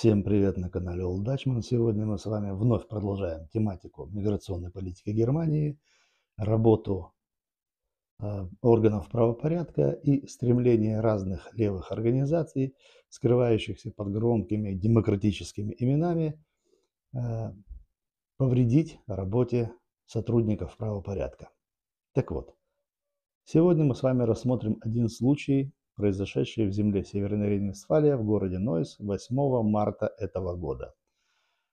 Всем привет на канале Old Дачман. Сегодня мы с вами вновь продолжаем тематику миграционной политики Германии, работу э, органов правопорядка и стремление разных левых организаций, скрывающихся под громкими демократическими именами, э, повредить работе сотрудников правопорядка. Так вот, сегодня мы с вами рассмотрим один случай произошедшие в земле Северной Рейн-Вестфалия в городе Нойс 8 марта этого года.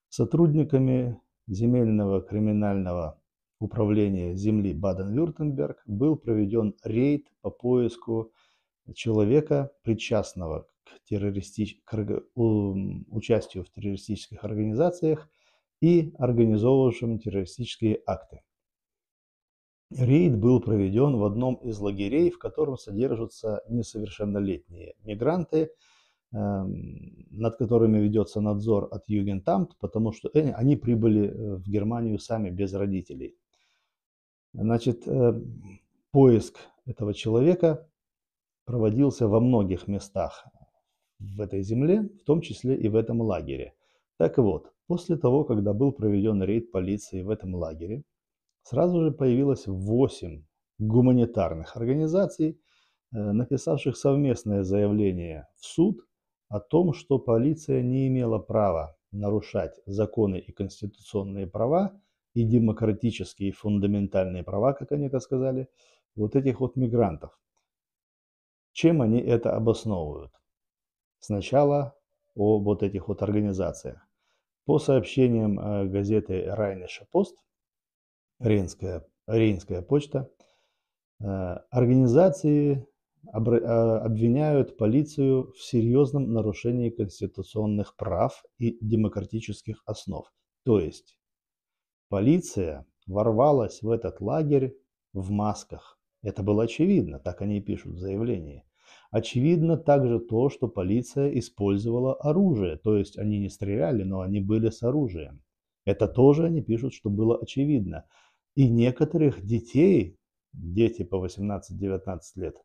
Сотрудниками земельного криминального управления земли Баден-Вюртемберг был проведен рейд по поиску человека, причастного к, террористич... к участию в террористических организациях и организовывавшим террористические акты. Рейд был проведен в одном из лагерей, в котором содержатся несовершеннолетние мигранты, эм, над которыми ведется надзор от Югентамт, потому что э, они прибыли э, в Германию сами без родителей. Значит, э, поиск этого человека проводился во многих местах в этой земле, в том числе и в этом лагере. Так вот, после того, когда был проведен рейд полиции в этом лагере, сразу же появилось 8 гуманитарных организаций, э, написавших совместное заявление в суд о том, что полиция не имела права нарушать законы и конституционные права и демократические фундаментальные права, как они это сказали, вот этих вот мигрантов. Чем они это обосновывают? Сначала о вот этих вот организациях. По сообщениям э, газеты Райныша Пост, Рейнская, Рейнская почта. Э, организации э, обвиняют полицию в серьезном нарушении конституционных прав и демократических основ. То есть полиция ворвалась в этот лагерь в масках. Это было очевидно, так они пишут в заявлении. Очевидно также то, что полиция использовала оружие, то есть они не стреляли, но они были с оружием. Это тоже они пишут, что было очевидно. И некоторых детей, дети по 18-19 лет,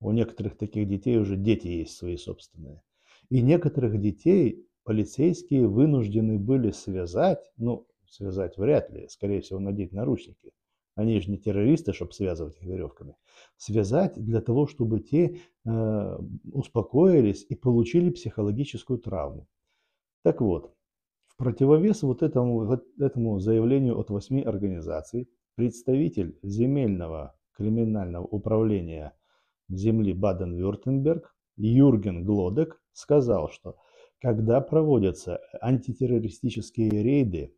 у некоторых таких детей уже дети есть свои собственные. И некоторых детей полицейские вынуждены были связать, ну, связать вряд ли, скорее всего, надеть наручники. Они же не террористы, чтобы связывать их веревками. Связать для того, чтобы те э, успокоились и получили психологическую травму. Так вот, противовес вот этому, этому заявлению от восьми организаций, представитель земельного криминального управления земли Баден-Вюртемберг Юрген Глодек сказал, что когда проводятся антитеррористические рейды,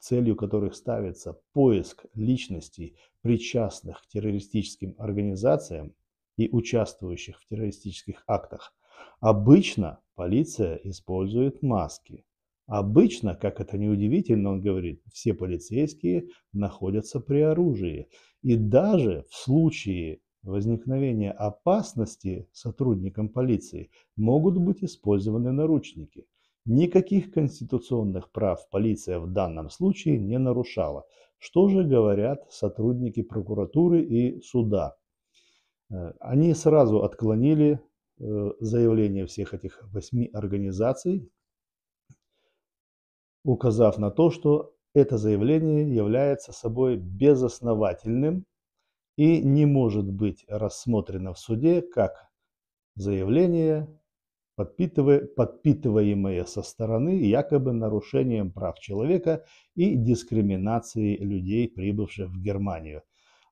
целью которых ставится поиск личностей, причастных к террористическим организациям и участвующих в террористических актах, обычно полиция использует маски. Обычно, как это неудивительно, он говорит, все полицейские находятся при оружии. И даже в случае возникновения опасности сотрудникам полиции могут быть использованы наручники. Никаких конституционных прав полиция в данном случае не нарушала. Что же говорят сотрудники прокуратуры и суда? Э, они сразу отклонили э, заявление всех этих восьми организаций, указав на то, что это заявление является собой безосновательным и не может быть рассмотрено в суде как заявление, подпитываемое со стороны якобы нарушением прав человека и дискриминацией людей, прибывших в Германию.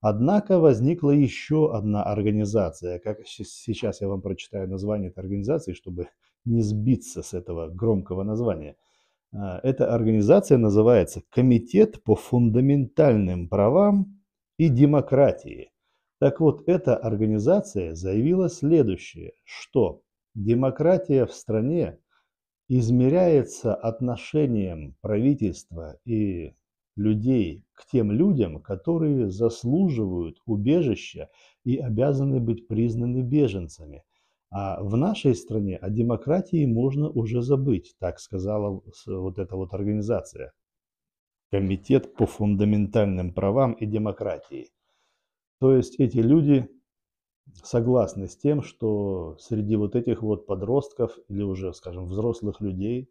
Однако возникла еще одна организация, как сейчас я вам прочитаю название этой организации, чтобы не сбиться с этого громкого названия – а, эта организация называется Комитет по фундаментальным правам и демократии. Так вот, эта организация заявила следующее, что демократия в стране измеряется отношением правительства и людей к тем людям, которые заслуживают убежища и обязаны быть признаны беженцами, а в нашей стране о демократии можно уже забыть, так сказала вот эта вот организация. Комитет по фундаментальным правам и демократии. То есть эти люди согласны с тем, что среди вот этих вот подростков или уже, скажем, взрослых людей,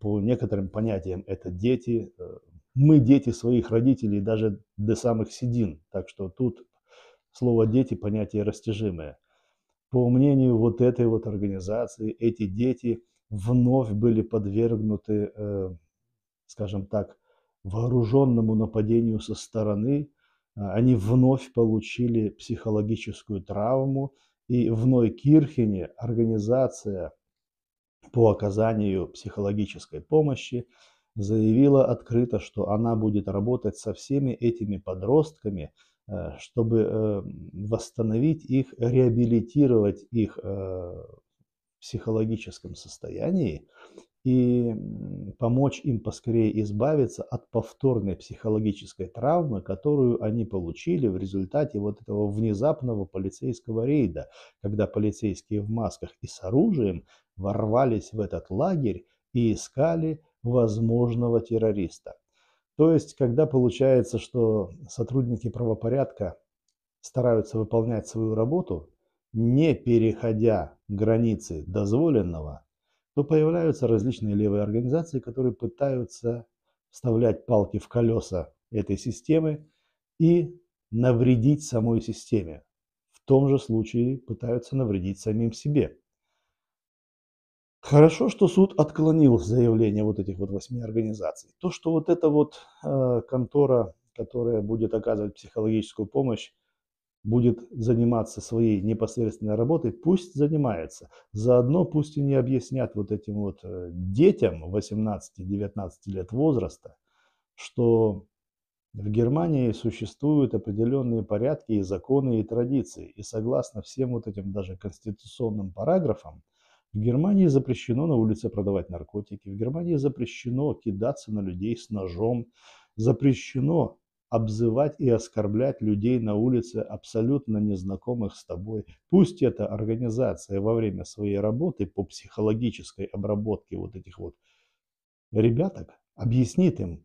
по некоторым понятиям это дети, э, мы дети своих родителей даже до самых седин, так что тут слово «дети» понятие растяжимое – по мнению вот этой вот организации, эти дети вновь были подвергнуты, э, скажем так, вооруженному нападению со стороны. Э, они вновь получили психологическую травму. И в Нойкирхене организация по оказанию психологической помощи заявила открыто, что она будет работать со всеми этими подростками – Э, чтобы э, восстановить их, реабилитировать их э, в психологическом состоянии и помочь им поскорее избавиться от повторной психологической травмы, которую они получили в результате вот этого внезапного полицейского рейда, когда полицейские в масках и с оружием ворвались в этот лагерь и искали возможного террориста. То есть, когда получается, что сотрудники правопорядка стараются выполнять свою работу, не переходя границы дозволенного, то появляются различные левые организации, которые пытаются вставлять палки в колеса этой системы и навредить самой системе. В том же случае пытаются навредить самим себе. Хорошо, что суд отклонил заявление вот этих вот восьми организаций. То, что вот эта вот э, контора, которая будет оказывать психологическую помощь, будет заниматься своей непосредственной работой, пусть занимается. Заодно пусть и не объяснят вот этим вот э, детям 18-19 лет возраста, что в Германии существуют определенные порядки и законы и традиции. И согласно всем вот этим даже конституционным параграфам, в Германии запрещено на улице продавать наркотики, в Германии запрещено кидаться на людей с ножом, запрещено обзывать и оскорблять людей на улице, абсолютно незнакомых с тобой. Пусть эта организация во время своей работы по психологической обработке вот этих вот ребяток объяснит им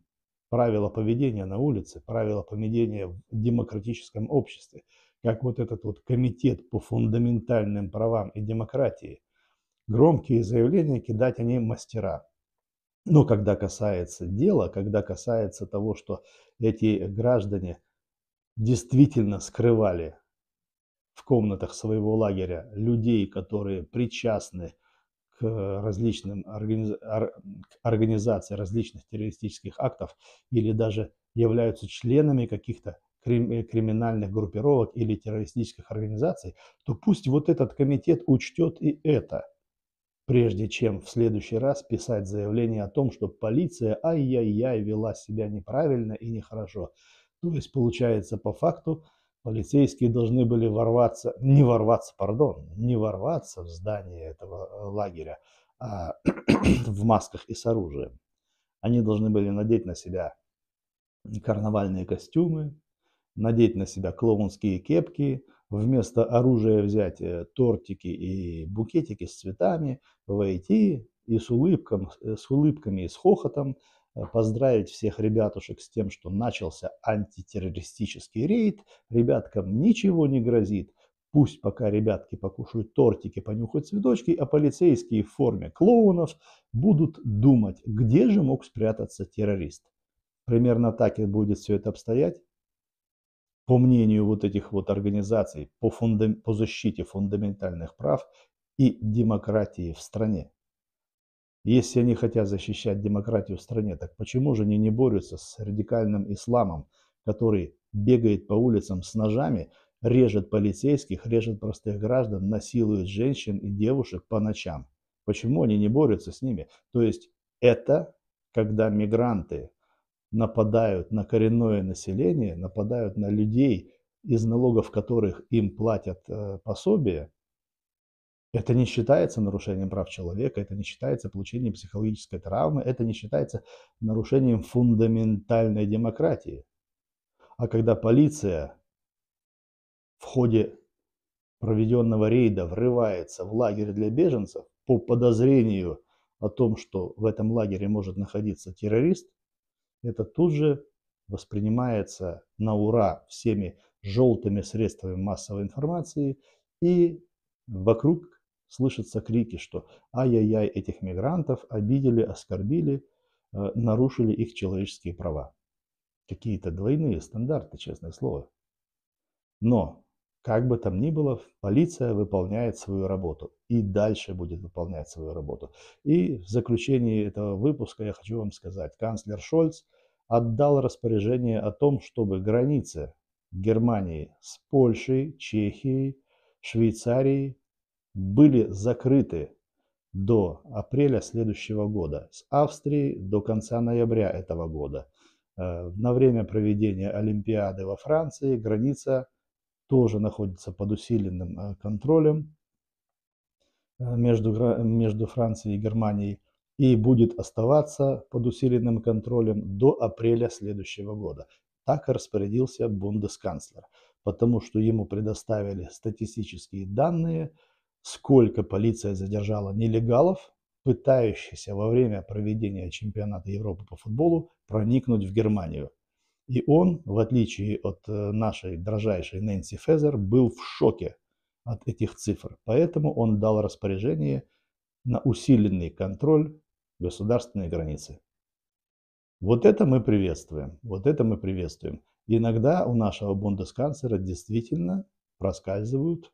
правила поведения на улице, правила поведения в демократическом обществе, как вот этот вот комитет по фундаментальным правам и демократии громкие заявления кидать они мастера. Но когда касается дела, когда касается того, что эти граждане действительно скрывали в комнатах своего лагеря людей, которые причастны к различным организ... организациям различных террористических актов или даже являются членами каких-то э, криминальных группировок или террористических организаций, то пусть вот этот комитет учтет и это – прежде чем в следующий раз писать заявление о том, что полиция ай-яй-яй вела себя неправильно и нехорошо. То есть, получается, по факту полицейские должны были ворваться, не ворваться, пардон, не ворваться в здание этого э, лагеря а в масках и с оружием. Они должны были надеть на себя карнавальные костюмы, надеть на себя клоунские кепки, вместо оружия взять э, тортики и букетики с цветами, войти и с, улыбком, с э, улыбками и с хохотом э, поздравить всех ребятушек с тем, что начался антитеррористический рейд. Ребяткам ничего не грозит. Пусть пока ребятки покушают тортики, понюхают цветочки, а полицейские в форме клоунов будут думать, где же мог спрятаться террорист. Примерно так и будет все это обстоять по мнению вот этих вот организаций, по, фундам, по защите фундаментальных прав и демократии в стране. Если они хотят защищать демократию в стране, так почему же они не борются с радикальным исламом, который бегает по улицам с ножами, режет полицейских, режет простых граждан, насилует женщин и девушек по ночам? Почему они не борются с ними? То есть это когда мигранты нападают на коренное население, нападают на людей, из налогов которых им платят э, пособия, это не считается нарушением прав человека, это не считается получением психологической травмы, это не считается нарушением фундаментальной демократии. А когда полиция в ходе проведенного рейда врывается в лагерь для беженцев по подозрению о том, что в этом лагере может находиться террорист, это тут же воспринимается на ура всеми желтыми средствами массовой информации, и вокруг слышатся крики, что ай-яй-яй, этих мигрантов обидели, оскорбили, э, нарушили их человеческие права. Какие-то двойные стандарты, честное слово. Но как бы там ни было, полиция выполняет свою работу и дальше будет выполнять свою работу. И в заключении этого выпуска я хочу вам сказать, канцлер Шольц отдал распоряжение о том, чтобы границы Германии с Польшей, Чехией, Швейцарией были закрыты до апреля следующего года, с Австрии до конца ноября этого года. Э, на время проведения Олимпиады во Франции граница тоже находится под усиленным э, контролем э, между, между Францией и Германией и будет оставаться под усиленным контролем до апреля следующего года. Так распорядился бундесканцлер, потому что ему предоставили статистические данные, сколько полиция задержала нелегалов, пытающихся во время проведения чемпионата Европы по футболу проникнуть в Германию. И он, в отличие от э, нашей дрожайшей Нэнси Фезер, был в шоке от этих цифр. Поэтому он дал распоряжение на усиленный контроль государственной границы. Вот это мы приветствуем. Вот это мы приветствуем. Иногда у нашего бундесканцера действительно проскальзывают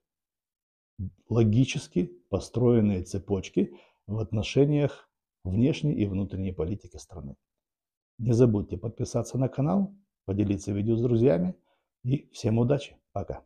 логически построенные цепочки в отношениях внешней и внутренней политики страны. Не забудьте подписаться на канал, поделиться видео с друзьями и всем удачи. Пока.